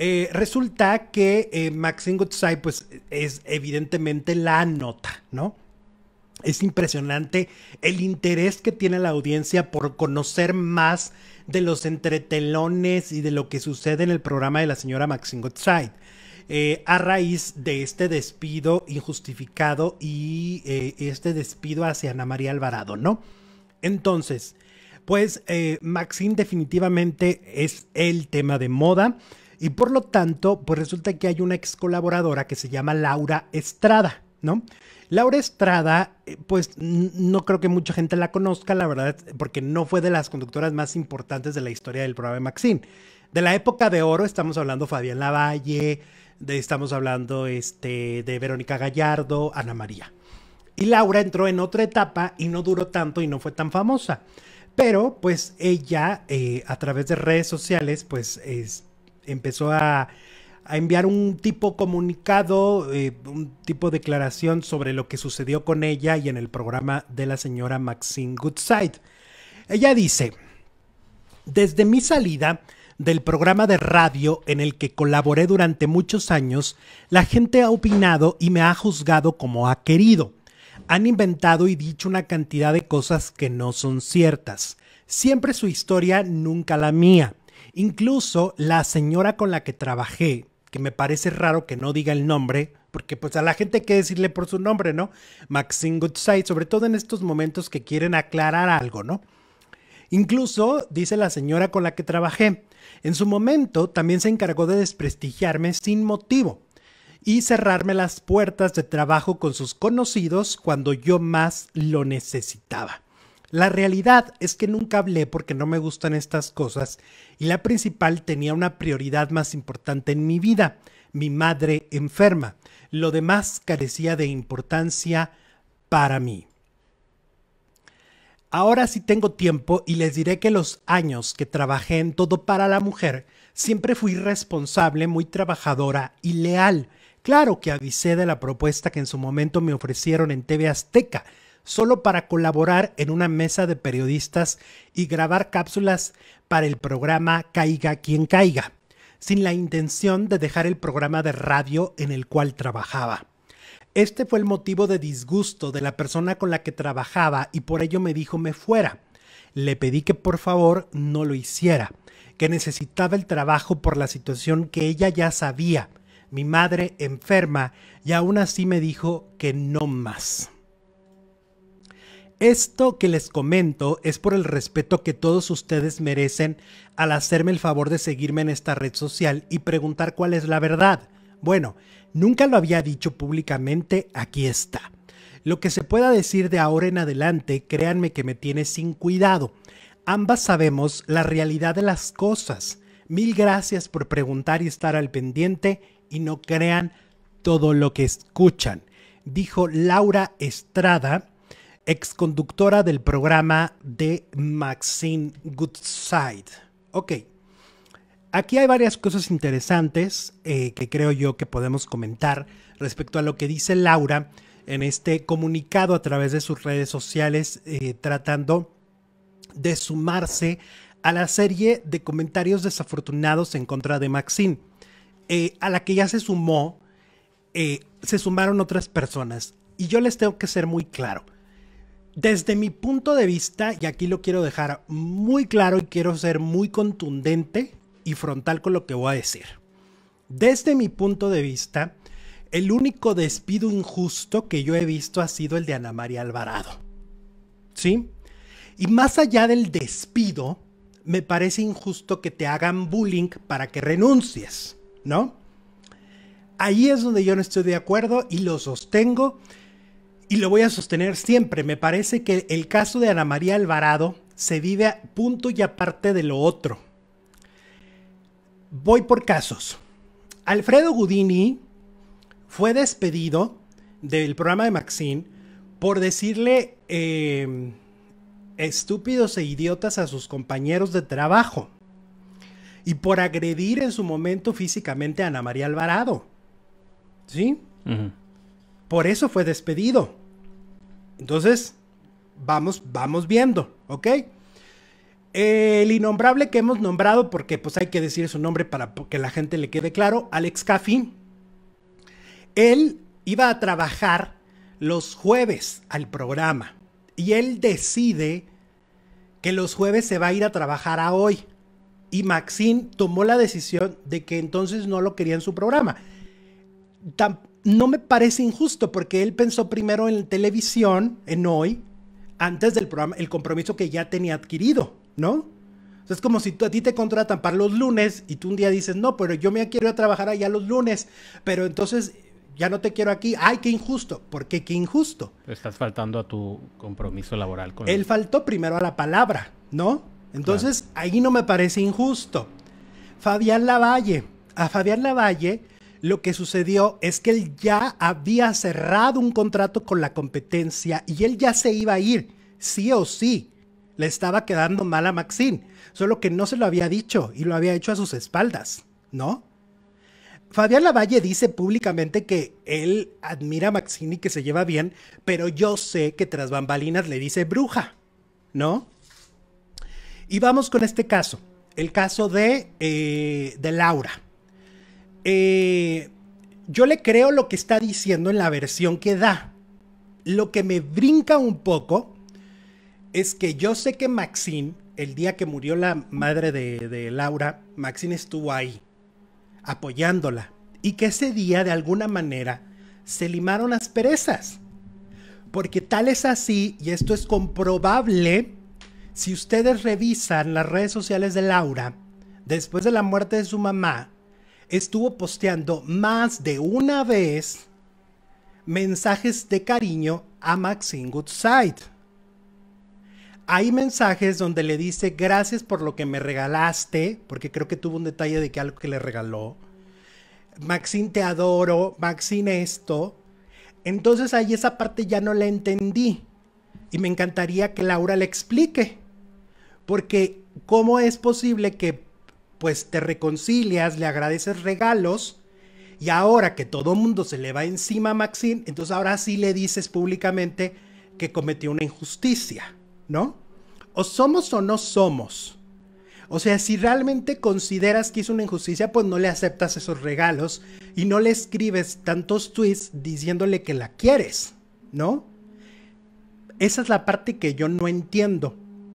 Eh, resulta que eh, Maxine Goodside, pues, es evidentemente la nota, ¿no? Es impresionante el interés que tiene la audiencia por conocer más de los entretelones y de lo que sucede en el programa de la señora Maxine Goodside. Eh, a raíz de este despido injustificado y este despido hacia Ana María Alvarado, ¿no? Entonces, pues Maxine definitivamente es el tema de moda y por lo tanto, pues resulta que hay una ex colaboradora que se llama Laura Estrada, ¿no? Laura Estrada, eh, pues no creo que mucha gente la conozca, la verdad, porque no fue de las conductoras más importantes de la historia del programa de Maxine. De la época de oro estamos hablando Fabián Lavalle, estamos hablando este, de Verónica Gallardo, Ana María. Y Laura entró en otra etapa y no duró tanto y no fue tan famosa. Pero pues ella eh, a través de redes sociales pues es, empezó a, enviar un tipo comunicado, eh, un tipo declaración sobre lo que sucedió con ella y en el programa de la señora Maxine Goodside. Ella dice, desde mi salida del programa de radio en el que colaboré durante muchos años, la gente ha opinado y me ha juzgado como ha querido. Han inventado y dicho una cantidad de cosas que no son ciertas. Siempre su historia, nunca la mía. Incluso la señora con la que trabajé, que me parece raro que no diga el nombre, porque pues a la gente hay que decirle por su nombre, ¿no? Maxine Goodside, sobre todo en estos momentos que quieren aclarar algo, ¿no? Incluso, dice la señora con la que trabajé, en su momento también se encargó de desprestigiarme sin motivo y cerrarme las puertas de trabajo con sus conocidos cuando yo más lo necesitaba. La realidad es que nunca hablé porque no me gustan estas cosas y la principal tenía una prioridad más importante en mi vida, mi madre enferma. Lo demás carecía de importancia para mí. Ahora sí tengo tiempo y les diré que los años que trabajé en todo para la mujer, siempre fui responsable, muy trabajadora y leal. Claro que avisé de la propuesta que en su momento me ofrecieron en TV Azteca, solo para colaborar en una mesa de periodistas y grabar cápsulas para el programa Caiga quien caiga, sin la intención de dejar el programa de radio en el cual trabajaba. Este fue el motivo de disgusto de la persona con la que trabajaba y por ello me dijo me fuera. Le pedí que por favor no lo hiciera, que necesitaba el trabajo por la situación que ella ya sabía, mi madre enferma, y aún así me dijo que no más. Esto que les comento es por el respeto que todos ustedes merecen al hacerme el favor de seguirme en esta red social y preguntar cuál es la verdad. Bueno, nunca lo había dicho públicamente, aquí está. Lo que se pueda decir de ahora en adelante, créanme que me tiene sin cuidado. Ambas sabemos la realidad de las cosas. Mil gracias por preguntar y estar al pendiente y no crean todo lo que escuchan, dijo Laura Estrada exconductora del programa de Maxine Goodside. Ok, aquí hay varias cosas interesantes eh, que creo yo que podemos comentar respecto a lo que dice Laura en este comunicado a través de sus redes sociales eh, tratando de sumarse a la serie de comentarios desafortunados en contra de Maxine, eh, a la que ya se sumó, se sumaron otras personas. Y yo les tengo que ser muy claro desde mi punto de vista, y aquí lo quiero dejar muy claro y quiero ser muy contundente y frontal con lo que voy a decir. Desde mi punto de vista, el único despido injusto que yo he visto ha sido el de Ana María Alvarado. ¿Sí? Y más allá del despido, me parece injusto que te hagan bullying para que renuncies, ¿no? Ahí es donde yo no estoy de acuerdo y lo sostengo y lo voy a sostener siempre. Me parece que el caso de Ana María Alvarado se vive a punto y aparte de lo otro. Voy por casos. Alfredo Gudini fue despedido del programa de Maxine por decirle em, estúpidos e idiotas a sus compañeros de trabajo y por agredir en su momento físicamente a Ana María Alvarado. ¿Sí? Por eso fue despedido. Entonces, vamos, vamos viendo, ¿ok? El innombrable que hemos nombrado, porque pues hay que decir su nombre para que la gente le quede claro, Alex Caffin. Él iba a trabajar los jueves al programa y él decide que los jueves se va a ir a trabajar a hoy. Y Maxine tomó la decisión de que entonces no lo quería en su programa. Tampoco no me parece injusto porque él pensó primero en televisión, en hoy, antes del programa, el compromiso que ya tenía adquirido, ¿no? es como si tú, a ti te contratan para los lunes y tú un día dices, no, pero yo me quiero ir a trabajar allá los lunes, pero entonces ya no te quiero aquí. ¡Ay, qué injusto! ¿Por qué qué injusto? Estás faltando a tu compromiso laboral con él. Él faltó primero a la palabra, ¿no? Entonces, ahí no me parece injusto. Fabián Lavalle. A Fabián Lavalle lo que sucedió es que él ya había cerrado un contrato con la competencia y él ya se iba a ir, sí o sí. Le estaba quedando mal a Maxine, solo que no se lo había dicho y lo había hecho a sus espaldas, ¿no? Fabián Lavalle dice públicamente que él admira a Maxine y que se lleva bien, pero yo sé que tras bambalinas le dice bruja, ¿no? Y vamos con este caso, el caso de, eh, de Laura. Eh, yo le creo lo que está diciendo en la versión que da. Lo que me brinca un poco es que yo sé que Maxine, el día que murió la madre de, de Laura, Maxine estuvo ahí, apoyándola. Y que ese día, de alguna manera, se limaron las perezas. Porque tal es así, y esto es comprobable, si ustedes revisan las redes sociales de Laura, después de la muerte de su mamá, estuvo posteando más de una vez mensajes de cariño a Maxine Goodside. Hay mensajes donde le dice gracias por lo que me regalaste, porque creo que tuvo un detalle de que algo que le regaló. Maxine te adoro, Maxine esto. Entonces ahí esa parte ya no la entendí y me encantaría que Laura le explique, porque ¿cómo es posible que pues te reconcilias, le agradeces regalos. Y ahora que todo mundo se le va encima a Maxine, entonces ahora sí le dices públicamente que cometió una injusticia, ¿no? O somos o no somos. O sea, si realmente consideras que hizo una injusticia, pues no le aceptas esos regalos y no le escribes tantos tweets diciéndole que la quieres, ¿no? Esa es la parte que yo no entiendo.